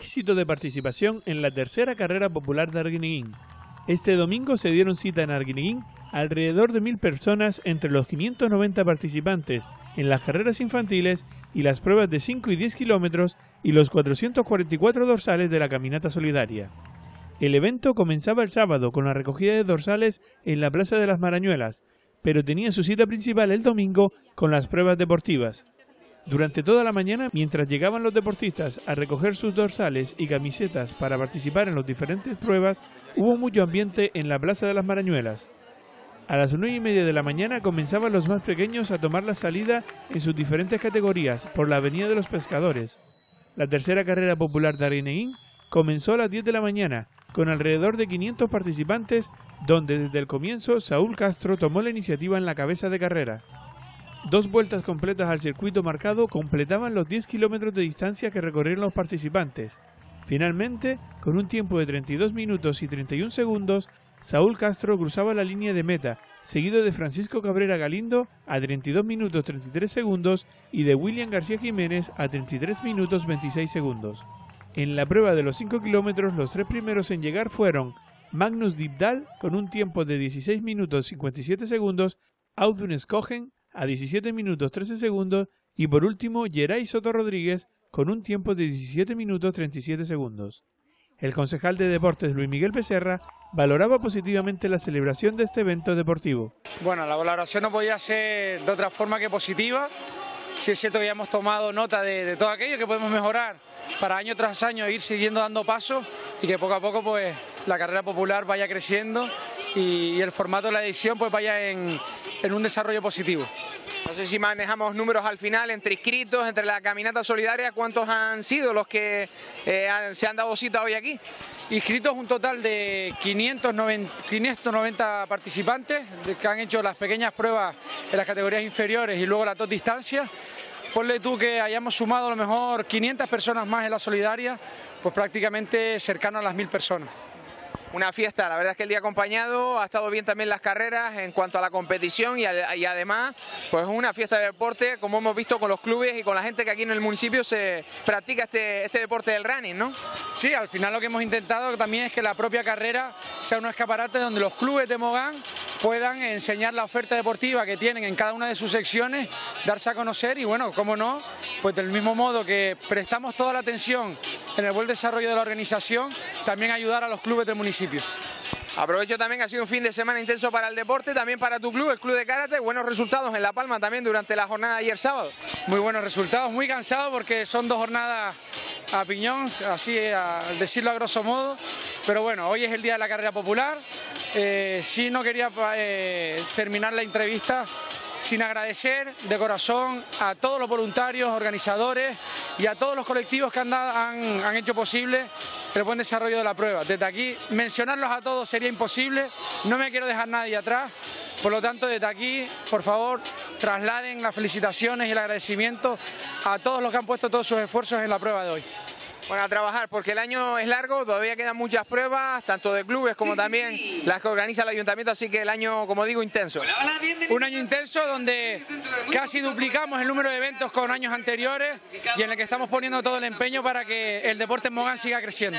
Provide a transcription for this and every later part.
éxito de participación en la tercera carrera popular de Arguineguín. Este domingo se dieron cita en Arguineguín alrededor de mil personas entre los 590 participantes en las carreras infantiles y las pruebas de 5 y 10 kilómetros y los 444 dorsales de la caminata solidaria. El evento comenzaba el sábado con la recogida de dorsales en la Plaza de las Marañuelas, pero tenía su cita principal el domingo con las pruebas deportivas. Durante toda la mañana, mientras llegaban los deportistas a recoger sus dorsales y camisetas para participar en las diferentes pruebas, hubo mucho ambiente en la Plaza de las Marañuelas. A las nueve y media de la mañana comenzaban los más pequeños a tomar la salida en sus diferentes categorías por la Avenida de los Pescadores. La tercera carrera popular de Arineín comenzó a las diez de la mañana, con alrededor de 500 participantes, donde desde el comienzo Saúl Castro tomó la iniciativa en la cabeza de carrera. Dos vueltas completas al circuito marcado completaban los 10 kilómetros de distancia que recorrieron los participantes. Finalmente, con un tiempo de 32 minutos y 31 segundos, Saúl Castro cruzaba la línea de meta, seguido de Francisco Cabrera Galindo a 32 minutos 33 segundos y de William García Jiménez a 33 minutos 26 segundos. En la prueba de los 5 kilómetros, los tres primeros en llegar fueron Magnus Dibdal con un tiempo de 16 minutos 57 segundos, Audun Skogen a 17 minutos 13 segundos y por último Geray Soto Rodríguez con un tiempo de 17 minutos 37 segundos. El concejal de deportes Luis Miguel Becerra valoraba positivamente la celebración de este evento deportivo. Bueno, la valoración no podía ser de otra forma que positiva. Si es cierto que ya hemos tomado nota de, todo aquello que podemos mejorar para año tras año ir siguiendo dando pasos y que poco a poco pues la carrera popular vaya creciendo y, el formato de la edición pues vaya en, un desarrollo positivo. No sé si manejamos números al final entre inscritos, entre la caminata solidaria, ¿cuántos han sido los que eh, se han dado cita hoy aquí? Inscritos un total de 590, 590 participantes que han hecho las pequeñas pruebas en las categorías inferiores y luego las dos distancias. Ponle tú que hayamos sumado a lo mejor 500 personas más en la solidaria, pues prácticamente cercano a las 1.000 personas una fiesta. La verdad es que el día acompañado ha estado bien también las carreras en cuanto a la competición y, además pues una fiesta de deporte como hemos visto con los clubes y con la gente que aquí en el municipio se practica este, este deporte del running, ¿no? Sí, al final lo que hemos intentado también es que la propia carrera sea un escaparate donde los clubes de Mogán puedan enseñar la oferta deportiva que tienen en cada una de sus secciones, darse a conocer y bueno, cómo no, pues del mismo modo que prestamos toda la atención en el buen desarrollo de la organización, también ayudar a los clubes del municipio. Aprovecho también ha sido un fin de semana intenso para el deporte, también para tu club, el Club de Karate. Buenos resultados en La Palma también durante la jornada de ayer sábado. Muy buenos resultados, muy cansado porque son dos jornadas a piñón, así al decirlo a grosso modo. Pero bueno, hoy es el día de la carrera popular. ...si eh, sí no quería eh, terminar la entrevista sin agradecer de corazón a todos los voluntarios, organizadores y a todos los colectivos que han, hecho posible el buen desarrollo de la prueba. Desde aquí, mencionarlos a todos sería imposible, no me quiero dejar nadie atrás, por lo tanto, desde aquí, por favor, trasladen las felicitaciones y el agradecimiento a todos los que han puesto todos sus esfuerzos en la prueba de hoy. Bueno, a trabajar, porque el año es largo, todavía quedan muchas pruebas, tanto de clubes como también las que organiza el ayuntamiento, así que el año, como digo, intenso. Un año intenso donde casi duplicamos el número de eventos con años anteriores y en el que estamos poniendo todo el empeño para que el deporte en Mogán siga creciendo.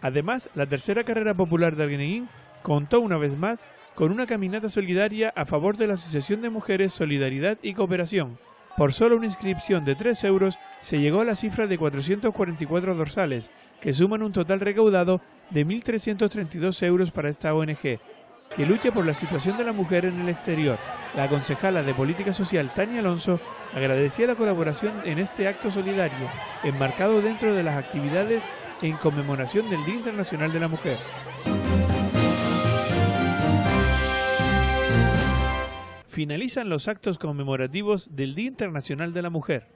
Además, la tercera carrera popular de Arguineguín contó una vez más con una caminata solidaria a favor de la Asociación de Mujeres Solidaridad y Cooperación, por solo una inscripción de 3 euros se llegó a la cifra de 444 dorsales, que suman un total recaudado de 1.332 euros para esta ONG, que lucha por la situación de la mujer en el exterior. La concejala de Política Social, Tania Alonso, agradecía la colaboración en este acto solidario, enmarcado dentro de las actividades en conmemoración del Día Internacional de la Mujer. finalizan los actos conmemorativos del Día Internacional de la Mujer.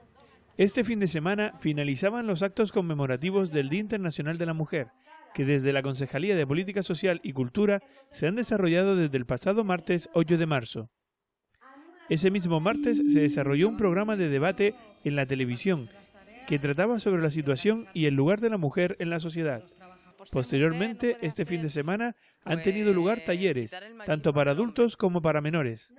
Este fin de semana finalizaban los actos conmemorativos del Día Internacional de la Mujer, que desde la Concejalía de Política Social y Cultura se han desarrollado desde el pasado martes 8 de marzo. Ese mismo martes se desarrolló un programa de debate en la televisión que trataba sobre la situación y el lugar de la mujer en la sociedad. Posteriormente, este fin de semana han tenido lugar talleres, tanto para adultos como para menores.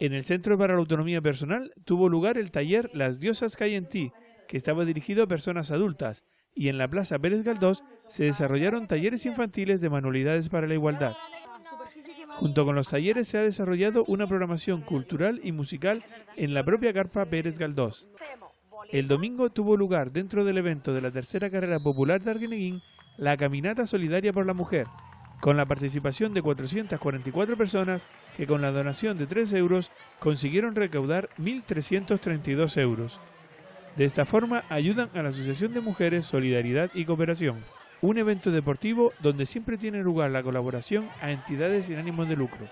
En el Centro para la Autonomía Personal tuvo lugar el taller Las Diosas Cayentí, que estaba dirigido a personas adultas, y en la Plaza Pérez Galdós se desarrollaron talleres infantiles de manualidades para la igualdad. Junto con los talleres se ha desarrollado una programación cultural y musical en la propia carpa Pérez Galdós. El domingo tuvo lugar dentro del evento de la tercera carrera popular de Arguineguín la Caminata Solidaria por la Mujer, con la participación de 444 personas que con la donación de 3 euros consiguieron recaudar 1.332 euros. De esta forma ayudan a la Asociación de Mujeres Solidaridad y Cooperación, un evento deportivo donde siempre tiene lugar la colaboración a entidades sin ánimo de lucro.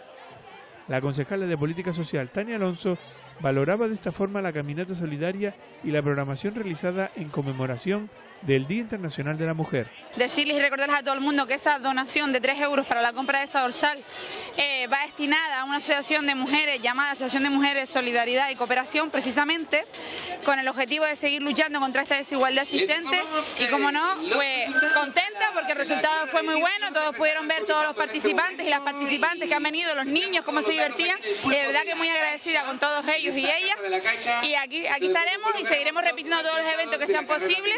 La concejala de Política Social, Tania Alonso, valoraba de esta forma la caminata solidaria y la programación realizada en conmemoración del Día Internacional de la Mujer. Decirles y recordarles a todo el mundo que esa donación de 3 euros para la compra de esa dorsal eh, va destinada a una asociación de mujeres llamada Asociación de Mujeres Solidaridad y Cooperación, precisamente con el objetivo de seguir luchando contra esta desigualdad existente. Y como no, pues contenta porque el resultado fue muy bueno, todos pudieron ver todos los participantes y las participantes que han venido, los niños, cómo se divertían. Y de verdad que muy agradecida con todos ellos y ellas. Y aquí, aquí estaremos y seguiremos repitiendo todos los eventos que sean posibles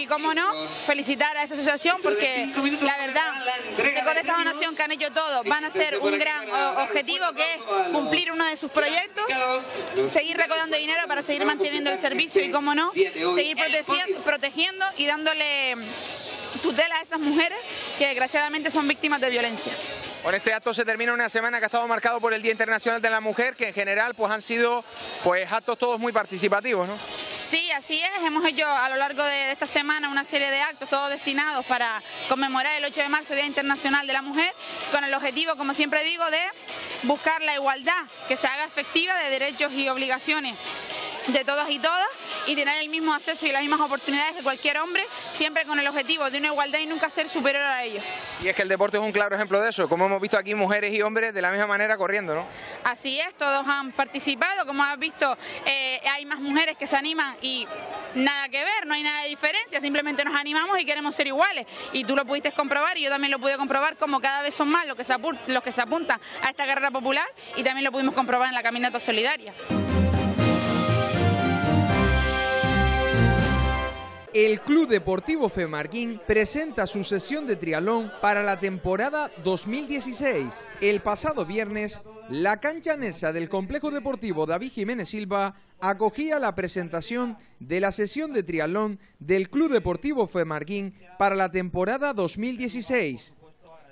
y cómo no, felicitar a esa asociación porque la verdad, que con esta donación que han hecho todos, van a ser un gran objetivo que es cumplir uno de sus proyectos, seguir recaudando dinero para seguir manteniendo el servicio y este cómo no, seguir protegiendo, y dándole mm, tutela a esas mujeres que desgraciadamente son víctimas de violencia. Con este acto se termina una semana que ha estado marcado por el Día Internacional de la Mujer, que en general pues han sido pues actos todos muy participativos, ¿no? Sí, así es. Hemos hecho a lo largo de esta semana una serie de actos, todos destinados para conmemorar el 8 de marzo, Día Internacional de la Mujer, con el objetivo, como siempre digo, de buscar la igualdad, que se haga efectiva de derechos y obligaciones de todas y todas y tener el mismo acceso y las mismas oportunidades que cualquier hombre, siempre con el objetivo de una igualdad y nunca ser superior a ellos. Y es que el deporte es un claro ejemplo de eso, como hemos visto aquí mujeres y hombres de la misma manera corriendo, ¿no? Así es, todos han participado, como has visto, eh, hay más mujeres que se animan y nada que ver, no hay nada de diferencia, simplemente nos animamos y queremos ser iguales. Y tú lo pudiste comprobar y yo también lo pude comprobar como cada vez son más los que se, los que se apuntan a esta carrera popular y también lo pudimos comprobar en la caminata solidaria. el Club Deportivo Femarquín presenta su sesión de trialón para la temporada 2016. El pasado viernes, la cancha nesa del Complejo Deportivo David Jiménez Silva acogía la presentación de la sesión de trialón del Club Deportivo Femarquín... para la temporada 2016.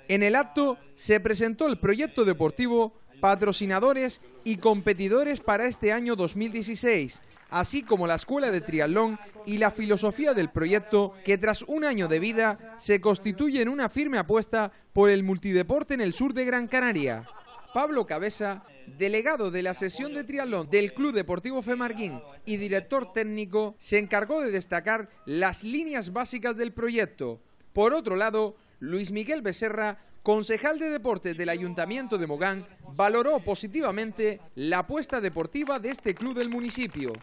En el acto se presentó el proyecto deportivo, patrocinadores y competidores para este año 2016 así como la escuela de triatlón y la filosofía del proyecto que tras un año de vida se constituye en una firme apuesta por el multideporte en el sur de Gran Canaria. Pablo Cabeza, delegado de la sesión de triatlón del Club Deportivo Femarguín y director técnico, se encargó de destacar las líneas básicas del proyecto. Por otro lado, Luis Miguel Becerra, concejal de deportes del Ayuntamiento de Mogán, valoró positivamente la apuesta deportiva de este club del municipio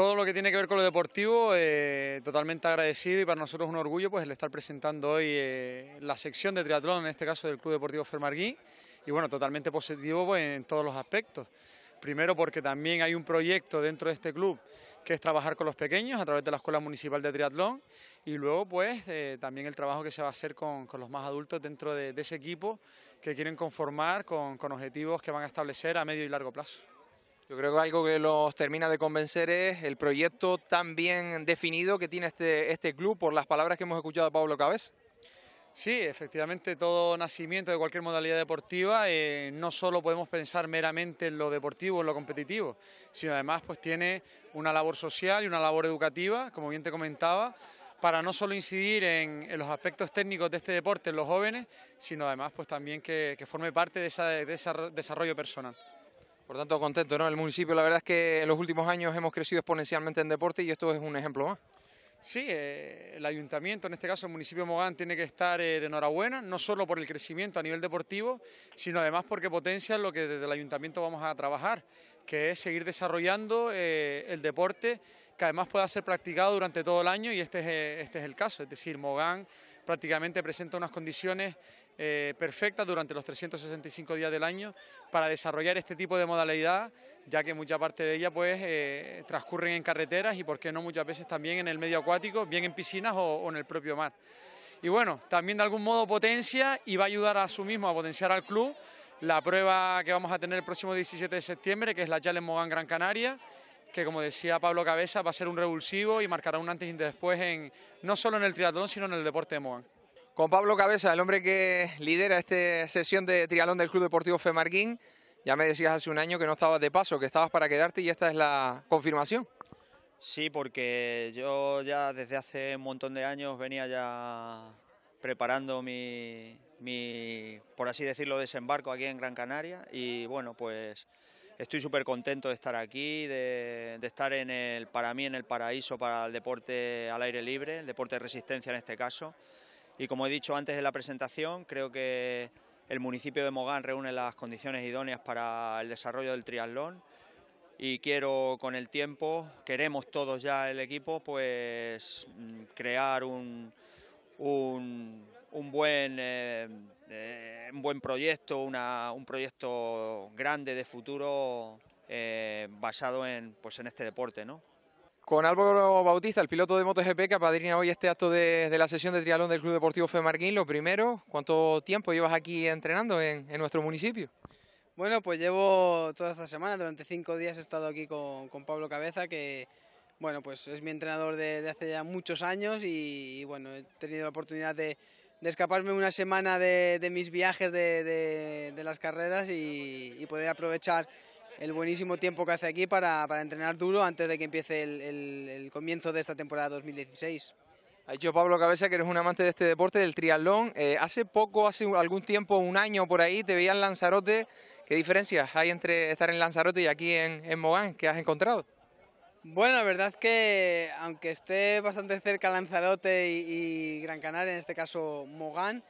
todo lo que tiene que ver con lo deportivo, eh, totalmente agradecido y para nosotros un orgullo pues, el estar presentando hoy eh, la sección de triatlón, en este caso del Club Deportivo Fermarguí, y bueno, totalmente positivo pues, en todos los aspectos. Primero porque también hay un proyecto dentro de este club que es trabajar con los pequeños a través de la Escuela Municipal de Triatlón y luego pues eh, también el trabajo que se va a hacer con, los más adultos dentro de, ese equipo que quieren conformar con objetivos que van a establecer a medio y largo plazo. Yo creo que algo que los termina de convencer es el proyecto tan bien definido que tiene este, este club por las palabras que hemos escuchado de Pablo Cabez. Sí, efectivamente, todo nacimiento de cualquier modalidad deportiva eh, no solo podemos pensar meramente en lo deportivo, en lo competitivo, sino además pues tiene una labor social y una labor educativa, como bien te comentaba, para no solo incidir en, los aspectos técnicos de este deporte en los jóvenes, sino además pues también que, forme parte de ese desarrollo personal. Por tanto, contento, ¿no? El municipio, la verdad es que en los últimos años hemos crecido exponencialmente en deporte y esto es un ejemplo más. Sí, eh, el ayuntamiento, en este caso el municipio de Mogán, tiene que estar eh, de enhorabuena, no solo por el crecimiento a nivel deportivo, sino además porque potencia lo que desde el ayuntamiento vamos a trabajar, que es seguir desarrollando eh, el deporte que además pueda ser practicado durante todo el año y este es, este es el caso, es decir, Mogán prácticamente presenta unas condiciones eh, perfectas durante los 365 días del año para desarrollar este tipo de modalidad, ya que mucha parte de ella pues, eh, transcurren en carreteras y, por qué no, muchas veces también en el medio acuático, bien en piscinas o, o en el propio mar. Y bueno, también de algún modo potencia y va a ayudar a su mismo a potenciar al club la prueba que vamos a tener el próximo 17 de septiembre, que es la Challenge Mogán Gran Canaria, que como decía Pablo Cabeza va a ser un revulsivo y marcará un antes y un después en, no solo en el triatlón, sino en el deporte de Moan. Con Pablo Cabeza, el hombre que lidera esta sesión de triatlón del Club Deportivo Femarquín... ya me decías hace un año que no estabas de paso, que estabas para quedarte y esta es la confirmación. Sí, porque yo ya desde hace un montón de años venía ya preparando mi por así decirlo, desembarco aquí en Gran Canaria y bueno, pues estoy súper contento de estar aquí, de, estar en el, para mí en el paraíso para el deporte al aire libre, el deporte de resistencia en este caso. Y como he dicho antes en la presentación, creo que el municipio de Mogán reúne las condiciones idóneas para el desarrollo del triatlón y quiero con el tiempo, queremos todos ya el equipo, pues mm, crear un un buen, eh, eh, un buen proyecto, una, un proyecto grande de futuro eh, basado en, pues en este deporte, ¿no? Con Álvaro Bautista, el piloto de MotoGP que apadrina hoy este acto de, de la sesión de triatlón del Club Deportivo Femarguín. Lo primero, ¿cuánto tiempo llevas aquí entrenando en, en nuestro municipio? Bueno, pues llevo toda esta semana, durante cinco días he estado aquí con, con Pablo Cabeza, que bueno, pues es mi entrenador de, hace ya muchos años y, y, bueno, he tenido la oportunidad de, de escaparme una semana de, mis viajes de, las carreras y, poder aprovechar el buenísimo tiempo que hace aquí para, entrenar duro antes de que empiece el, comienzo de esta temporada 2016. Ha dicho Pablo Cabeza que eres un amante de este deporte, del triatlón. Eh, hace poco, hace algún tiempo, un año por ahí, te veía en Lanzarote. ¿Qué diferencias hay entre estar en Lanzarote y aquí en, en Mogán? ¿Qué has encontrado? Bueno, la verdad que aunque esté bastante cerca Lanzarote y, Gran Canaria, en este caso Mogán,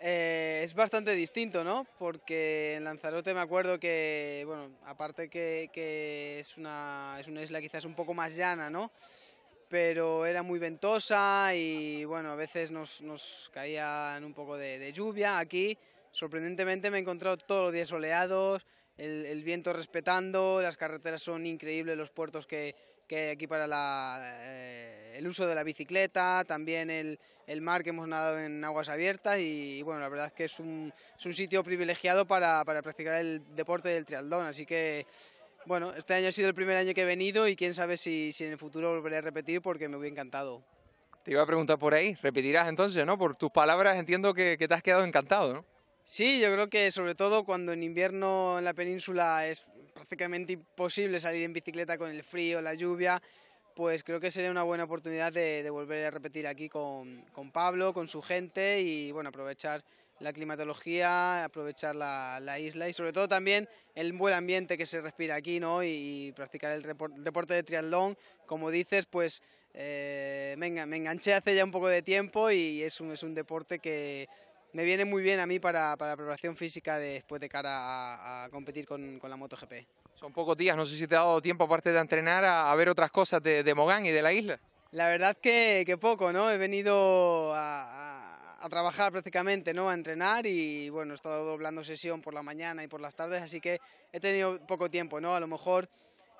eh, es bastante distinto, ¿no? Porque en Lanzarote me acuerdo que, bueno, aparte que, es, una, una isla quizás un poco más llana, ¿no? Pero era muy ventosa y, bueno, a veces nos, nos caían un poco de, de lluvia. Aquí, sorprendentemente, me he encontrado todos los días soleados, el, viento respetando, las carreteras son increíbles, los puertos que, hay aquí para eh, el uso de la bicicleta, también el, mar que hemos nadado en aguas abiertas y, bueno, la verdad es que es un, sitio privilegiado para, practicar el deporte del triatlón, así que bueno, este año ha sido el primer año que he venido y quién sabe si, en el futuro volveré a repetir porque me hubiera encantado. Te iba a preguntar por ahí, repetirás entonces, ¿no? Por tus palabras entiendo que, que te has quedado encantado, ¿no? Sí, yo creo que sobre todo cuando en invierno en la península es prácticamente imposible salir en bicicleta con el frío, la lluvia, pues creo que sería una buena oportunidad de, volver a repetir aquí con, Pablo, con su gente y bueno, aprovechar la climatología, aprovechar la, isla y sobre todo también el buen ambiente que se respira aquí, ¿no? Y, practicar el, deporte de triatlón, como dices, pues eh, me, enganché hace ya un poco de tiempo y es un deporte que me viene muy bien a mí para, la preparación física después de cara a, competir con, con, la MotoGP. Son pocos días, no sé si te ha dado tiempo, aparte de entrenar, a, ver otras cosas de, Mogán y de la isla. La verdad que, poco, ¿no? He venido a, trabajar prácticamente, ¿no? A entrenar y, bueno, he estado doblando sesión por la mañana y por las tardes, así que he tenido poco tiempo, ¿no? A lo mejor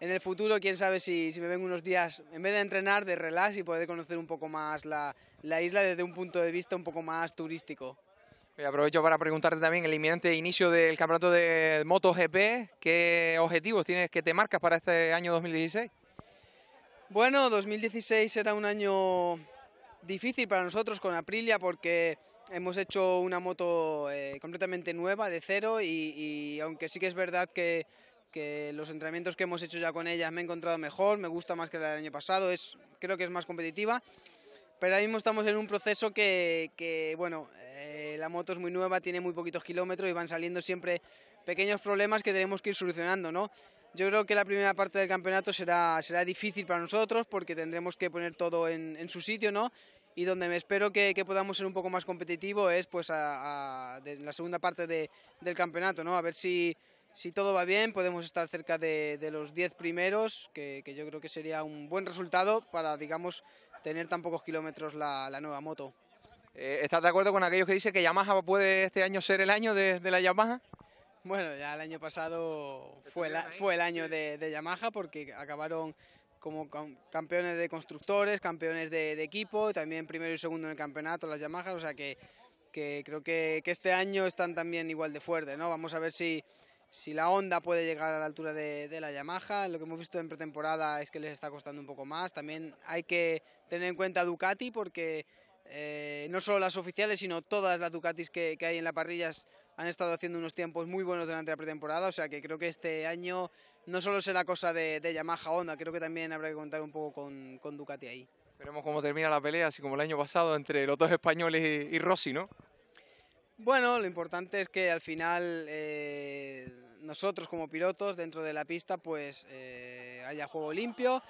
en el futuro, quién sabe si, me vengo unos días, en vez de entrenar, de relax y poder conocer un poco más la isla desde un punto de vista un poco más turístico. Y aprovecho para preguntarte también el inminente inicio del campeonato de MotoGP. ¿Qué objetivos tienes que te marcas para este año 2016? Bueno, 2016 era un año difícil para nosotros con Aprilia porque hemos hecho una moto eh, completamente nueva, de cero, y, aunque sí que es verdad que, los entrenamientos que hemos hecho ya con ella me he encontrado mejor, me gusta más que la del año pasado, es, creo que es más competitiva, pero ahora mismo estamos en un proceso que, bueno, eh, la moto es muy nueva, tiene muy poquitos kilómetros y van saliendo siempre pequeños problemas que tenemos que ir solucionando, ¿no? Yo creo que la primera parte del campeonato será, será difícil para nosotros porque tendremos que poner todo en, su sitio, ¿no? Y donde me espero que, podamos ser un poco más competitivo es pues a, de la segunda parte de, del campeonato, ¿no? A ver si, si todo va bien, podemos estar cerca de, los 10 primeros, que, que yo creo que sería un buen resultado para, digamos, tener tan pocos kilómetros la, nueva moto. Eh, ¿Estás de acuerdo con aquellos que dicen que Yamaha puede este año ser el año de, la Yamaha? Bueno, ya el año pasado fue, fue el año de, Yamaha porque acabaron como campeones de constructores, campeones de, equipo, también primero y segundo en el campeonato las Yamahas, o sea que, que creo que, que este año están también igual de fuertes, ¿no? Vamos a ver si, si la Honda puede llegar a la altura de, la Yamaha. Lo que hemos visto en pretemporada es que les está costando un poco más. También hay que tener en cuenta Ducati porque eh, no solo las oficiales, sino todas las Ducatis que, hay en la parrilla han estado haciendo unos tiempos muy buenos durante la pretemporada. O sea que creo que este año no solo será cosa de, Yamaha Honda, creo que también habrá que contar un poco con, Ducati ahí. Veremos cómo termina la pelea, así como el año pasado entre los dos españoles y Rossi, ¿no? Bueno, lo importante es que al final eh, nosotros como pilotos dentro de la pista pues eh, haya juego limpio.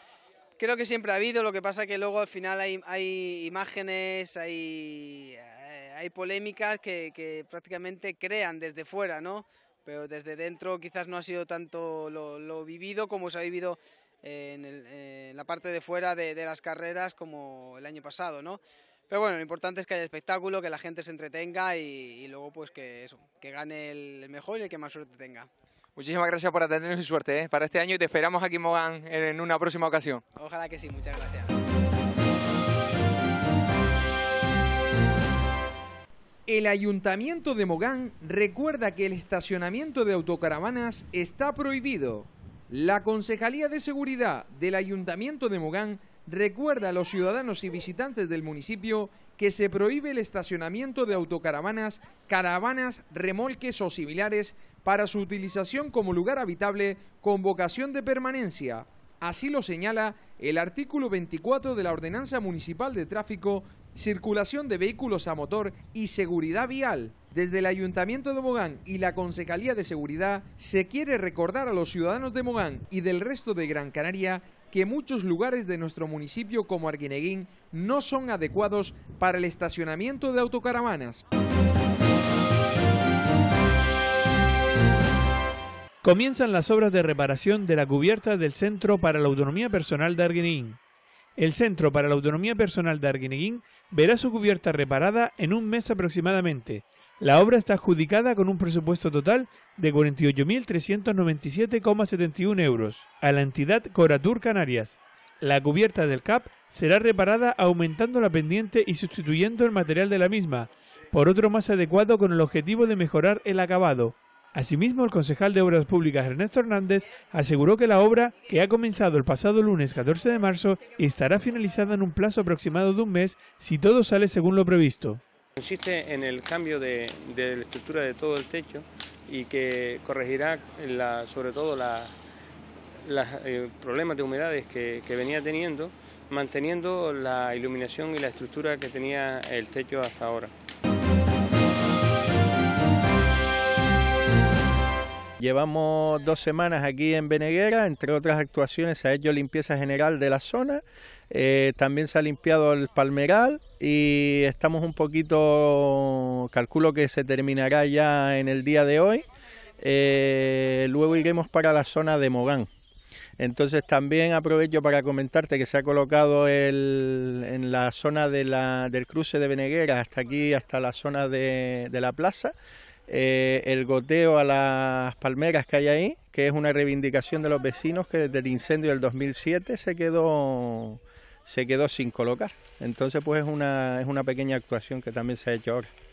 Creo que siempre ha habido, lo que pasa que luego al final hay, imágenes, hay, eh, polémicas que, prácticamente crean desde fuera, ¿no? Pero desde dentro quizás no ha sido tanto lo, vivido como se ha vivido en, la parte de fuera de las carreras como el año pasado, ¿no? Pero bueno, lo importante es que haya espectáculo, que la gente se entretenga y, luego pues que eso, que gane el, mejor y el que más suerte tenga. Muchísimas gracias por atendernos y suerte ¿eh? para este año y te esperamos aquí Mogán en una próxima ocasión. Ojalá que sí, muchas gracias. El ayuntamiento de Mogán recuerda que el estacionamiento de autocaravanas está prohibido. La Concejalía de Seguridad del Ayuntamiento de Mogán recuerda a los ciudadanos y visitantes del municipio que se prohíbe el estacionamiento de autocaravanas, caravanas, remolques o similares para su utilización como lugar habitable con vocación de permanencia. Así lo señala el artículo 24 de la Ordenanza Municipal de Tráfico, Circulación de Vehículos a Motor y Seguridad Vial. Desde el Ayuntamiento de Mogán y la Concejalía de Seguridad se quiere recordar a los ciudadanos de Mogán y del resto de Gran Canaria que muchos lugares de nuestro municipio como Arguineguín no son adecuados para el estacionamiento de autocaravanas. Comienzan las obras de reparación de la cubierta del Centro para la Autonomía Personal de Arguineguín. El Centro para la Autonomía Personal de Arguineguín verá su cubierta reparada en un mes aproximadamente, la obra está adjudicada con un presupuesto total de 48.397,71 euros a la entidad Coratur Canarias. La cubierta del CAP será reparada aumentando la pendiente y sustituyendo el material de la misma por otro más adecuado con el objetivo de mejorar el acabado. Asimismo, el concejal de Obras Públicas Ernesto Hernández aseguró que la obra, que ha comenzado el pasado lunes 14 de marzo, estará finalizada en un plazo aproximado de un mes si todo sale según lo previsto. Consiste en el cambio de, la estructura de todo el techo y que corregirá sobre todo los eh, problemas de humedades que venía teniendo, manteniendo la iluminación y la estructura que tenía el techo hasta ahora. Llevamos dos semanas aquí en Veneguera... entre otras actuaciones se ha hecho limpieza general de la zona, eh, también se ha limpiado el palmeral y estamos un poquito, calculo que se terminará ya en el día de hoy, eh, luego iremos para la zona de Mogán. Entonces también aprovecho para comentarte que se ha colocado el, en la zona del cruce de Beneguera hasta aquí, hasta la zona de la plaza, eh, el goteo a las palmeras que hay ahí, que es una reivindicación de los vecinos que desde el incendio del 2007 se quedó, se quedó sin colocar. Entonces pues es una, es una pequeña actuación que también se ha hecho ahora.